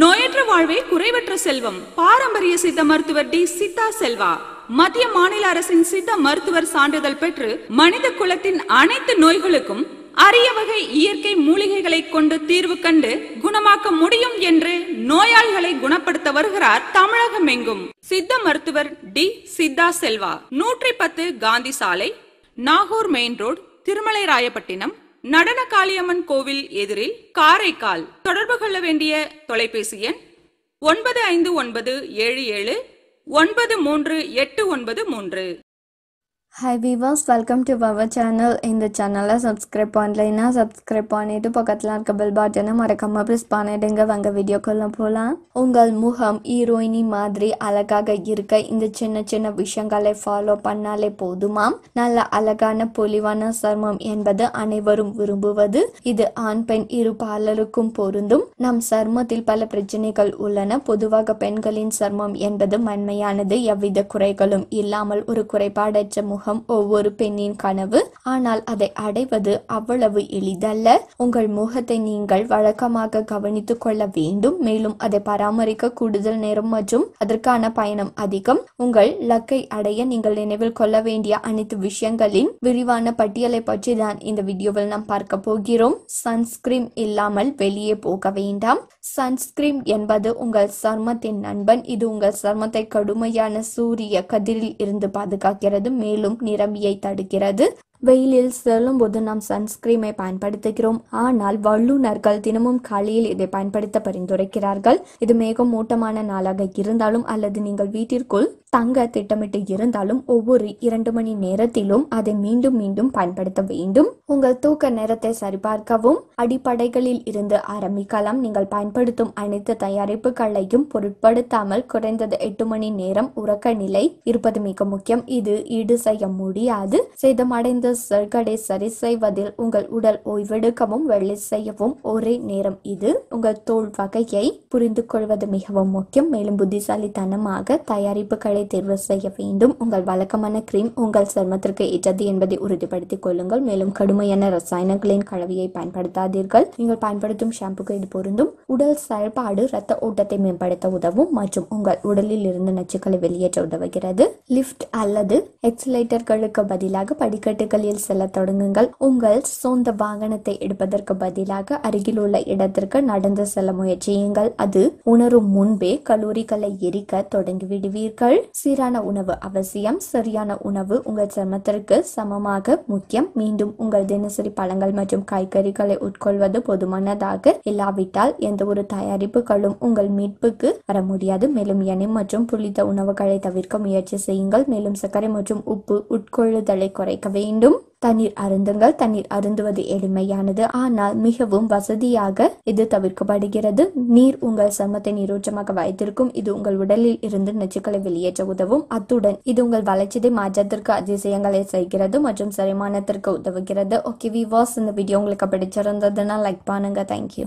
நோயற்ற வாழ்வே குறைவற்ற செல்வம் பாரம்பரிய சித்த மருத்துவர் டி சித்தா செல்வா மத்திய மாநில அரசின் சித்த மருத்துவர் சான்றிதழ் பெற்று மனித குலத்தின் அனைத்து நோய்களுக்கும் அரிய வகை இயற்கை மூலிகைகளை கொண்டு தீர்வு கண்டு குணமாக்க முடியும் என்று நோயாளிகளை குணப்படுத்த வருகிறார் தமிழகம் எங்கும் சித்த மருத்துவர் டி சித்தா செல்வா நூற்றி பத்து காந்தி சாலை நாகூர் மெயின் ரோடு திருமலை ராயப்பட்டினம் நடன காளியம்மன் கோவில் எதிரில் காரைக்கால் தொடர்பு கொள்ள வேண்டிய தொலைபேசி எண் ஒன்பது ஐந்து ஒன்பது ஏழு ஏழு ஒன்பது மூன்று எட்டு ஒன்பது மூன்று hi weavers welcome to power channel இந்த சேனலை சப்ஸ்கிரைப் பண்ணலைன்னா சப்ஸ்கிரைப் பண்ணிட்டு பக்கத்தில் இருக்க பெல் பட்டனை மறக்காமல் ப்ரெஸ் பண்ணிடுங்க வாங்க வீடியோக்குள்ளே போகலாம் உங்கள் முகம் ஹீரோயினி மாதிரி அழகாக இருக்க இந்த சின்ன சின்ன விஷயங்களை ஃபாலோ பண்ணாலே போதுமாம் நல்ல அழகான பொலிவான சர்மம் என்பது அனைவரும் விரும்புவது இது ஆண் பெண் இரு பாலருக்கும் பொருந்தும் நம் சர்மத்தில் பல பிரச்சனைகள் உள்ளன பொதுவாக பெண்களின் சர்மம் என்பது மண்மையானது எவ்வித குறைகளும் இல்லாமல் ஒரு குறைபாடற்ற முகம் முகம் ஒவ்வொரு பெண்ணின் கனவு ஆனால் அதை அடைவது அவ்வளவு எளிதல்ல உங்கள் முகத்தை நீங்கள் வழக்கமாக கவனித்துக் கொள்ள வேண்டும் மேலும் அதை பராமரிக்க கூடுதல் நேரம் மற்றும் அதற்கான பயணம் அதிகம் உங்கள் லக்கை அடைய நீங்கள் நினைவில் கொள்ள வேண்டிய அனைத்து விஷயங்களின் விரிவான பட்டியலை பற்றி தான் இந்த வீடியோவில் நாம் பார்க்க போகிறோம் சன்ஸ்கிரீம் இல்லாமல் வெளியே போக வேண்டாம் சன்ஸ்கிரீம் என்பது உங்கள் சர்மத்தின் நண்பன் இது உங்கள் சர்மத்தை கடுமையான சூரிய கதிரில் இருந்து பாதுகாக்கிறது மேலும் நிரம்பியை தடுக்கிறது வெயிலில் செல்லும்போது நாம் சன்ஸ்கிரீமை பயன்படுத்துகிறோம் ஆனால் வல்லுநர்கள் தினமும் காலையில் இதை பயன்படுத்த பரிந்துரைக்கிறார்கள் இது மேகம் மூட்டமான நாளாக இருந்தாலும் அல்லது நீங்கள் வீட்டிற்குள் தங்க திட்டமிட்டு இருந்தாலும் ஒவ்வொரு இரண்டு மணி நேரத்திலும் அதை மீண்டும் மீண்டும் பயன்படுத்த வேண்டும் உங்கள் தூக்க நேரத்தை சரிபார்க்கவும் அடிப்படைகளில் இருந்து ஆரம்பிக்கலாம் நீங்கள் பயன்படுத்தும் அனைத்து தயாரிப்புகளையும் பொருட்படுத்தாமல் குறைந்தது எட்டு மணி நேரம் உறக்க நிலை இருப்பது மிக முக்கியம் இது ஈடு செய்ய முடியாது சேதமடைந்த சர்க்கடை சரி செய்வதில் உங்கள் உடல் ஓய்வெடுக்கவும் வெள்ளை செய்யவும் ஒரே நேரம் இது உங்கள் தோல் வகையை புரிந்து கொள்வது மிகவும் முக்கியம் மேலும் புத்திசாலித்தனமாக தயாரிப்புகளை தேர்வு செய்ய வேண்டும் உங்கள் வழக்கமான கிரீம் உங்கள் சர்மத்திற்கு ஏற்றது என்பதை உறுதிப்படுத்திக் கொள்ளுங்கள் மேலும் கடுமையான ரசாயனங்களின் கலவையை பயன்படுத்தாதீர்கள் நீங்கள் பயன்படுத்தும் ஷாம்புக்கு இது பொருந்தும் உடல் செயல்பாடு ரத்த ஓட்டத்தை மேம்படுத்த உதவும் மற்றும் உங்கள் உடலில் இருந்து நச்சுக்களை வெளியேற்ற உதவுகிறது லிஃப்ட் அல்லது எக்ஸலேட்டர்களுக்கு பதிலாக படிக்கட்டுகள் வழியில் செல்ல தொடங்குங்கள் உங்கள் சொந்த வாகனத்தை எடுப்பதற்கு பதிலாக அருகில் உள்ள இடத்திற்கு நடந்து செல்ல முயற்சியுங்கள் அது உணரும் முன்பே கல்லூரிகளை எரிக்க தொடங்கி விடுவீர்கள் சீரான உணவு அவசியம் சரியான உணவு உங்கள் சர்மத்திற்கு சமமாக முக்கியம் மீண்டும் உங்கள் தினசரி பழங்கள் மற்றும் காய்கறிகளை உட்கொள்வது போதுமானதாக இல்லாவிட்டால் எந்த ஒரு தயாரிப்புகளும் உங்கள் மீட்புக்கு வர முடியாது மேலும் எண்ணெய் மற்றும் புளித்த உணவுகளை தவிர்க்க முயற்சி செய்யுங்கள் மேலும் சர்க்கரை மற்றும் உப்பு உட்கொள்ளுதலை குறைக்க வேண்டும் வேண்டும் தண்ணீர் அருந்துங்கள் தண்ணீர் அருந்துவது எளிமையானது ஆனால் மிகவும் வசதியாக இது தவிர்க்கப்படுகிறது நீர் உங்கள் சமத்தை நீரோச்சமாக வைத்திருக்கும் இது உங்கள் உடலில் இருந்து நச்சுக்களை வெளியேற்ற உதவும் அத்துடன் இது உங்கள் வளர்ச்சிதை மாற்றத்திற்கு அதிசயங்களை செய்கிறது மற்றும் செரிமானத்திற்கு உதவுகிறது ஓகே வாஸ் இந்த வீடியோ உங்களுக்கு பிடிச்சிருந்ததுன்னா லைக் பண்ணுங்க தேங்க்யூ